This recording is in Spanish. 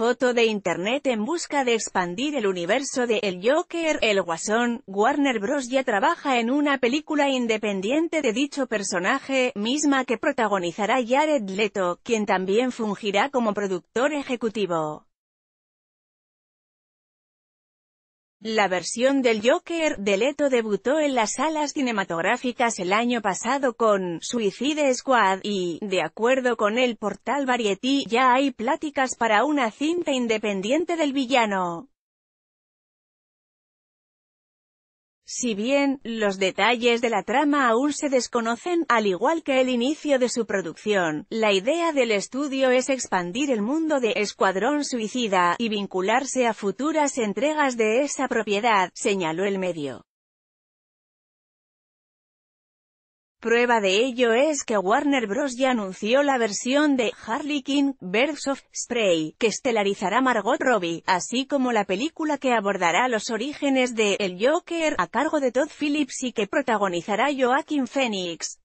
foto de Internet en busca de expandir el universo de El Joker, El Guasón, Warner Bros. ya trabaja en una película independiente de dicho personaje, misma que protagonizará Jared Leto, quien también fungirá como productor ejecutivo. La versión del Joker de Leto debutó en las salas cinematográficas el año pasado con Suicide Squad y, de acuerdo con el portal Variety, ya hay pláticas para una cinta independiente del villano. Si bien, los detalles de la trama aún se desconocen, al igual que el inicio de su producción, la idea del estudio es expandir el mundo de Escuadrón Suicida, y vincularse a futuras entregas de esa propiedad, señaló el medio. Prueba de ello es que Warner Bros. ya anunció la versión de Harley Quinn, Birds of Spray, que estelarizará Margot Robbie, así como la película que abordará los orígenes de El Joker, a cargo de Todd Phillips y que protagonizará Joaquin Phoenix.